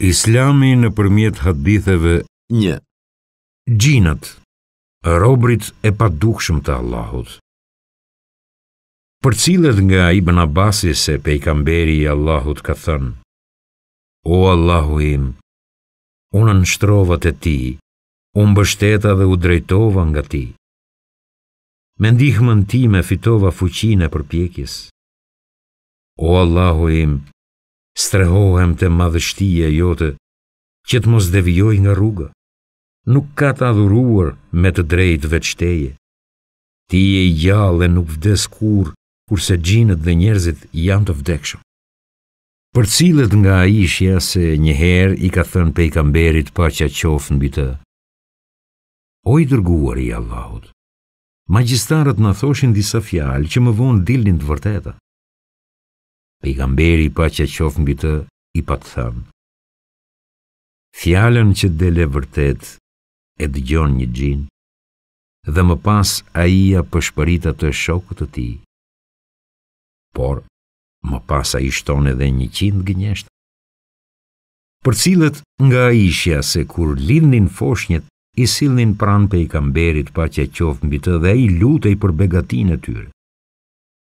Islami në përmjet haditheve një. Gjinat, robrit e padukshëm të Allahut. Për cilët nga i bëna basi se pe i kamberi i Allahut ka thënë, O Allahu im, unë në shtrovat e ti, unë bështeta dhe u drejtova nga ti. Me ndihmën mën ti me fitova fuqine për pjekis. O Allahu im, strehohem të madhështia jote, që të mos devjoj nga rruga, nuk ka të adhuruar me të drejt veçteje. Ti e gjallë e nuk vdes kur, kurse gjinët dhe njerëzit janë të vdekshëm. Për cilët nga ishja se njëherë i ka thënë pe i kamberit pa që a qofën bitë. O i dërguar i Allahut, magjistarët në thoshin disa fjalë që më vonë dilnin të vërteta pejgamberi pa që qofë mbi të i pa të thamë. Fjallën që dele vërtet e dëgjon një gjinë, dhe më pas a ia pëshpërita të shokët të ti. Por, më pas a i shton edhe një qindë gënjesht. Për cilët nga a ishja se kur lindin foshnjët, i silnin pran pe i kamberit pa që qofë mbi të dhe i lutej për begatin e tyre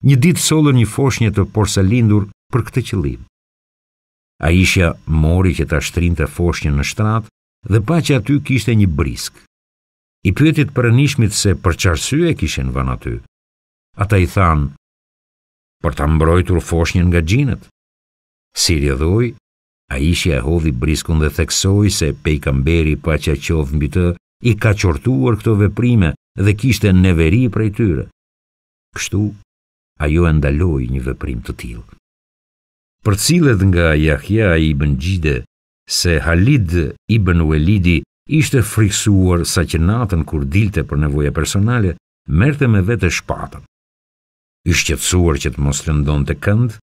një ditë solën një foshnje të lindur për këtë qëllim. A isha mori që ta shtrin të foshnje në shtratë dhe pa që aty kishte një brisk. I pëtit për nishmit se për qarësue kishen vën aty. Ata i thanë, për ta mbrojtur foshnjën nga gjinët. Si rjedhoj, a ishi e hodhi briskun dhe theksoj se kamberi pa që a qovë mbi të i ka qortuar këto veprime dhe kishte neveri prej tyre. Kështu ajo e ndaloj një vëprim të tilë. Për cilët nga Jahja i bën gjide, se Halid i bën ishte friksuar sa që natën kur dilte për nevoja personale, merte me vete shpatën. Ishtë qëtësuar që të mos lëndon të këndë,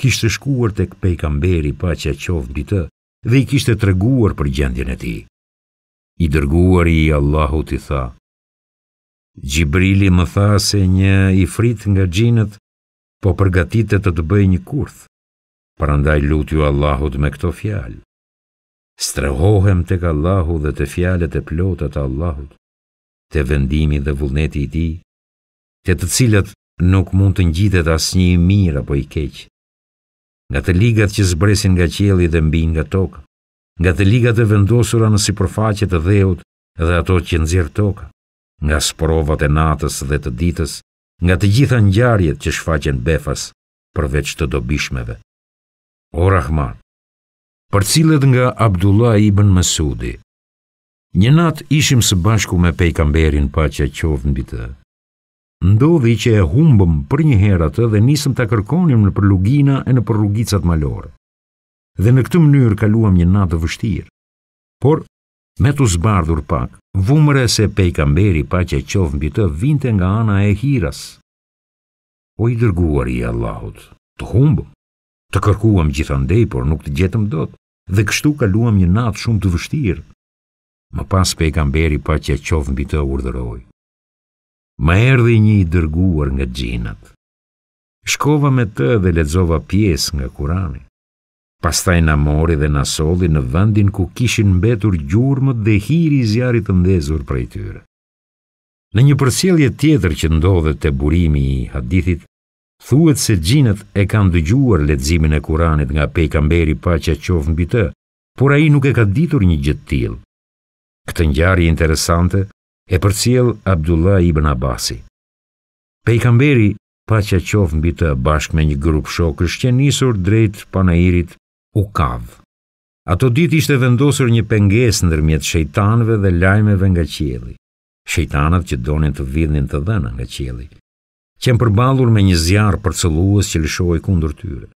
kishte shkuar të këpej kamberi pa që a qovë bitë dhe i kishte të reguar për gjendjen e ti. I dërguar i Allahu i tha, Gjibrili më tha se një i frit nga gjinët po përgatitet të të bëj një kurth, parandaj lutju Allahut me këto fjalë. Strehohem të ka Allahu dhe të fjalët e plotat Allahut, të vendimi dhe vullneti i ti, të të cilët nuk mund të njitet as një mirë apo i keqë. Nga të ligat që zbresin nga qeli dhe mbin nga tokë, nga të ligat e vendosura në si përfaqet e dheut dhe ato që nëzirë tokë, nga sprovat e natës dhe të ditës, nga të gjitha ngjarjet që shfaqen befas përveç të dobishmeve. O Rahman, për cilët nga Abdullah ibn Mesudi, një nat ishim së bashku me pejgamberin pa që mbi të. Ndodhi që e humbëm për një herë atë dhe nisëm të kërkonim në përlugina e në përrugicat malore. Dhe në këtë mënyrë kaluam një natë vështirë. Por Me të zbardhur pak, vumëre se pejkamberi pa që qovë mbi të vinte nga ana e hiras. O i dërguar i Allahut, të humbë, të kërkuam gjithandej, por nuk të gjetëm dot, dhe kështu kaluam një natë shumë të vështirë. Më pas pejkamberi pa që qovë mbi të urdhëroj. Më erdi një i dërguar nga gjinat. Shkova me të dhe ledzova pies nga kurani. Pastaj na mori dhe na solli në vendin ku kishin mbetur gjurmët dhe hiri i zjarrit të ndezur prej tyre. Në një përcjellje tjetër që ndodhet te burimi i hadithit, thuhet se gjinët e kanë dëgjuar leximin e Kuranit nga pejgamberi paqja qof mbi të, por ai nuk e ka ditur një gjë të tillë. Këtë ngjarje interesante e përcjell Abdullah ibn Abasi. Pejgamberi paqja qof mbi të bashkë me një grup shokësh që nisur drejt panairit u kavë. Ato dit ishte vendosur një penges në dërmjet shejtanve dhe lajmeve nga qieli. Shejtanat që donin të vidhin të dhena nga që qenë përbalur me një zjarë për cëlluës që lëshoj kundur tyre.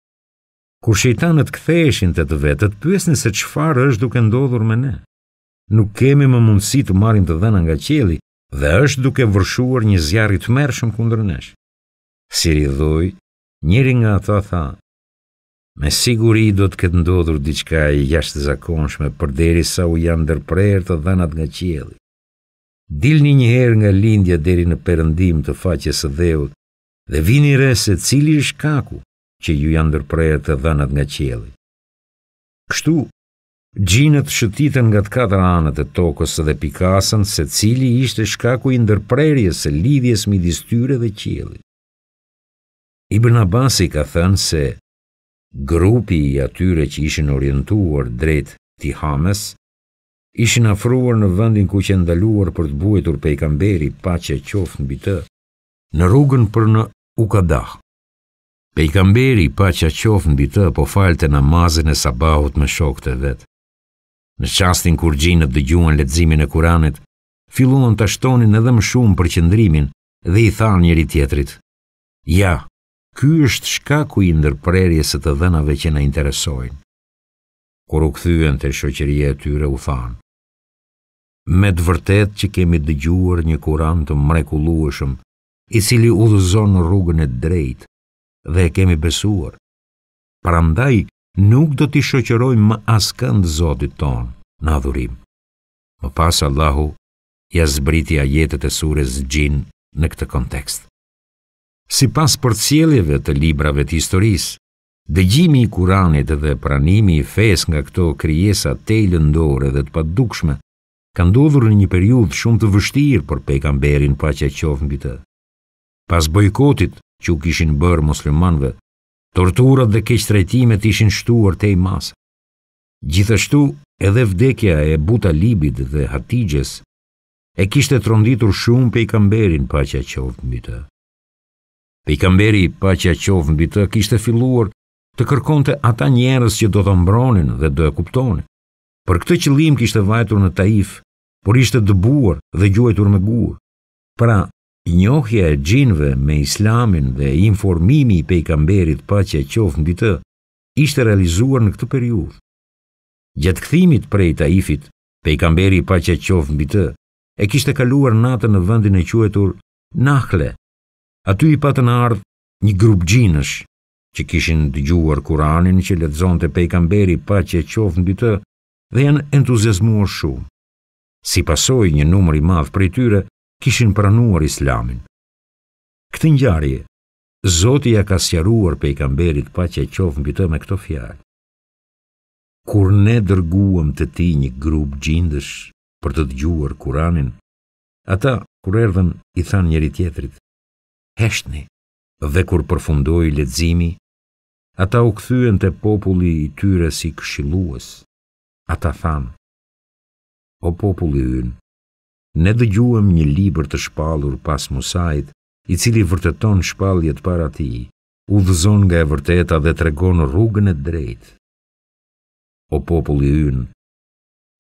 Kur shejtanët ktheheshin të të vetët, pësni se qëfar është duke ndodhur me ne. Nuk kemi më mundësi të marim të dhena nga qieli dhe është duke vërshuar një zjarë i të mershëm kundur nesh. Si rridhoj, njëri nga ata tha, Me siguri do të këtë ndodhur diqka i jashtë të zakonshme për deri sa u janë dërprerë të dhanat nga qieli. Dilni njëherë nga lindja deri në përëndim të faqe së dheut dhe vini re se cili është kaku që ju janë dërprerë të dhanat nga qieli. Kështu, gjinët shëtitën nga të katër anët e tokës dhe pikasën se cili ishte shkaku i ndërprerje se lidhjes midis tyre dhe qieli. Ibn Abasi ka thënë se grupi i atyre që ishin orientuar drejt Tihames, ishin afruar në vëndin ku që ndaluar për të buetur pejkamberi pa që qofë në bitë, në rrugën për në Ukadah. Pejkamberi pa që qofë në bitë po falte namazin e sabahut me shok të vetë. Në qastin kur gjinët dëgjuan letzimin e kuranit, filluan të ashtonin edhe më shumë për qëndrimin dhe i thanë njëri tjetrit. Ja, ky është shkaku i ndërprerjes së të dhënave që na interesojnë. Kur u kthyen te shoqëria e tyre u than: Me të vërtetë që kemi dëgjuar një Kur'an të mrekullueshëm, i cili udhëzon rrugën e drejtë dhe e kemi besuar. Prandaj nuk do t'i shoqërojmë më askënd Zotit ton në adhurim. Më pas Allahu ja zbriti ajetet e surës Xhin në këtë kontekst si pas për cjeljeve të librave të historisë, Dëgjimi i Kuranit dhe pranimi i fes nga këto krijesa të lëndore dhe të padukshme ka ndodhur në një periudhë shumë të vështirë për pejgamberin paqja e mbi të. Pas bojkotit që u kishin bërë muslimanëve, torturat dhe keqtrajtimet ishin shtuar te masë. Gjithashtu, edhe vdekja e Buta Libit dhe Hatigjes e kishte tronditur shumë pejgamberin paqja e mbi të. Pejgamberi pa që qovë mbi të kishte filluar të kërkonte ata njerës që do të mbronin dhe do e kuptonin. Për këtë qëlim kishte vajtur në taif, por ishte dëbuar dhe gjojtur me gurë. Pra, njohja e gjinve me islamin dhe informimi i pejkamberit pa që qovë mbi të, ishte realizuar në këtë periud. Gjatë këthimit prej taifit, pejkamberi pa që qovë mbi të, e kishte kaluar natën në vëndin e quetur Nahle, aty i patën ardhë një grup gjinësh që kishin dëgjuar kuranin që letëzon të pejkamberi pa që e qofë në bitë dhe janë entuziasmuar shumë. Si pasoj një numër i madhë për i tyre, kishin pranuar islamin. Këtë njarje, Zoti ja ka sjaruar pejkamberit pa që e qofë në bitë me këto fjallë. Kur ne dërguam të ti një grup gjindësh për të dëgjuar kuranin, ata, kur erdhen, i than njëri tjetrit – heshtni, dhe kur përfundoi ledzimi, ata u këthyën të populli i tyre si këshiluës, ata thanë, o populli ynë, ne dëgjuëm një liber të shpalur pas musajt, i cili vërteton shpaljet para ti, u dhëzon nga e vërteta dhe tregon rrugën e drejt. O populli ynë,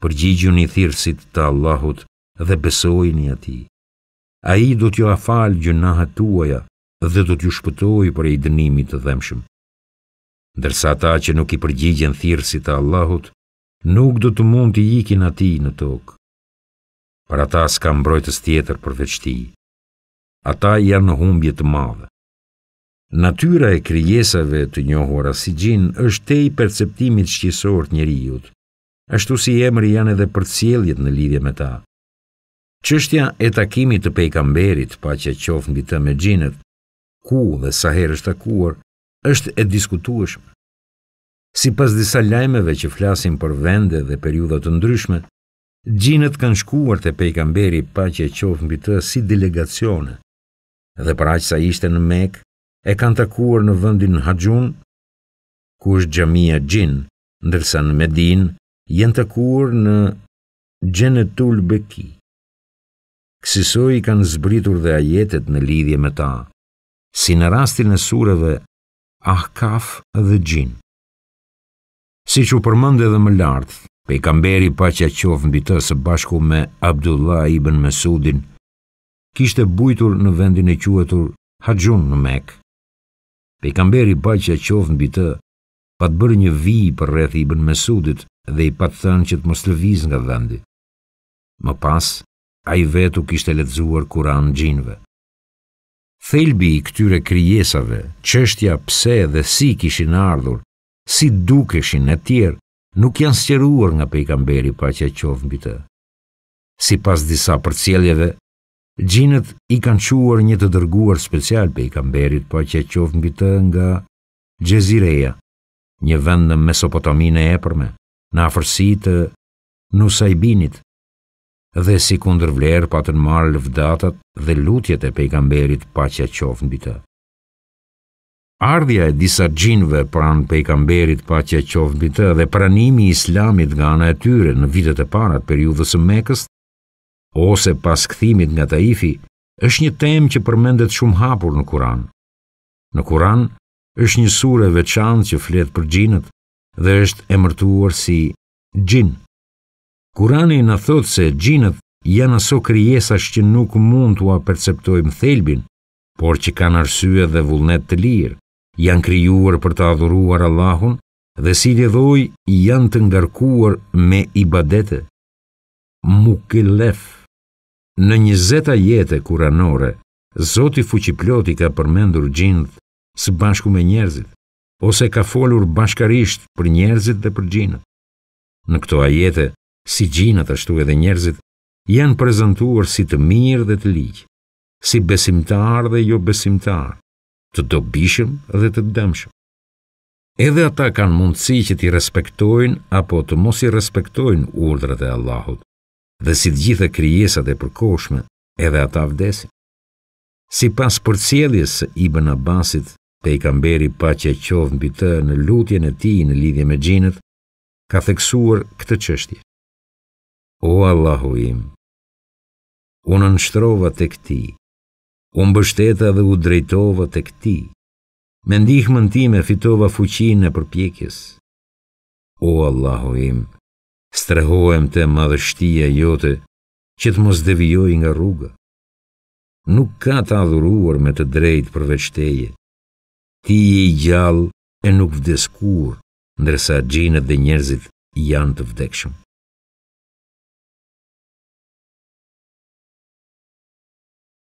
përgjigjuni i thirësit të Allahut dhe besojni ati a i do t'ju afal gjënahat tuaja dhe do t'ju shpëtoj për e i dënimit të dhemshëm. Dërsa ta që nuk i përgjigjen thirësit të Allahut, nuk do të mund t'i ikin ati në tokë. Për ata s'ka mbrojtës tjetër për veçti. Ata janë në humbje të madhe. Natyra e kryesave të njohora si gjin është te i perceptimit shqisor të njëriut, ashtu si emri janë edhe për cjeljet në lidhje me ta. Qështja e takimi të pejkamberit, pa që e qofën bitë me gjinët, ku dhe sa herë është takuar, është e diskutueshme. Si pas disa lajmeve që flasim për vende dhe periudat të ndryshme, gjinët kanë shkuar të pejkamberi pa që e qofën bitë si delegacione, dhe pra që sa ishte në mek, e kanë takuar në vëndin në haqjun, ku është gjamia gjinë, ndërsa në medinë, jenë takuar në gjenetul bekit kësisoj i kanë zbritur dhe ajetet në lidhje me ta, si në rastin e sureve Ahkaf dhe Gjin. Si që përmënde dhe më lartë, kamberi pa që qofë mbi të së bashku me Abdullah ibn Mesudin, kishte bujtur në vendin e quetur Hajun në Mekë. kamberi pa që qofë mbi të, pa të bërë një vij për rreth ibn Mesudit dhe i pa të thënë që të mos lëviz nga vendi. Më a i vetu kishtë e letëzuar kura gjinve. Thelbi i këtyre kryesave, qështja pse dhe si kishin ardhur, si dukeshin e tjerë, nuk janë sëqeruar nga pejkamberi pa që e qovën bitë. Si pas disa për cjeljeve, gjinët i kanë quar një të dërguar special pejkamberit pa që e qovën bitë nga Gjezireja, një vend në Mesopotamine e përme, në afërsi të Nusajbinit, dhe si kundër vlerë patën marë lëvdatat dhe lutjet e pejkamberit pa që e qofën bitë. Ardhja e disa gjinve pranë pejkamberit pa që e qofën bitë dhe pranimi islamit nga anë e tyre në vitet e parat periudës e mekës, ose pas këthimit nga taifi, është një tem që përmendet shumë hapur në Kuran. Në Kuran është një sure veçanë që fletë për gjinët dhe është emërtuar si gjinë. Kurani në thotë se gjinët janë aso kryesash që nuk mund të aperceptojmë thelbin, por që kanë arsye dhe vullnet të lirë, janë kryuar për të adhuruar Allahun dhe si lidhoj janë të ngarkuar me i badete. Mukilef Në zeta jetë kuranore, Zoti Fuqiploti ka përmendur gjinët së bashku me njerëzit, ose ka folur bashkarisht për njerëzit dhe për gjinët. Në këto ajete, si gjinat ashtu edhe njerëzit, janë prezentuar si të mirë dhe të ligjë, si besimtar dhe jo besimtar, të dobishëm dhe të dëmshëm. Edhe ata kanë mundësi që t'i respektojnë apo të mos i respektojnë urdrat e Allahut, dhe si të gjitha krijesat e përkohshme, edhe ata vdesin. Si pas përcjedhjes e Ibn Abbasit, pe i kamberi pa që e qovën bitë në lutjen e ti në lidhje me gjinët, ka theksuar këtë çështje. O Allahu im, unë nështrova të këti, unë bështeta dhe u drejtova të këti, me ndihë mëntime fitova fuqinë në përpjekjes. O Allahu im, strehojmë të madhështia jote që të mos devijoj nga rruga. Nuk ka të adhuruar me të drejt përveçteje, ti i gjallë e nuk vdeskur, ndërsa gjinët dhe njerëzit janë të vdekshëm.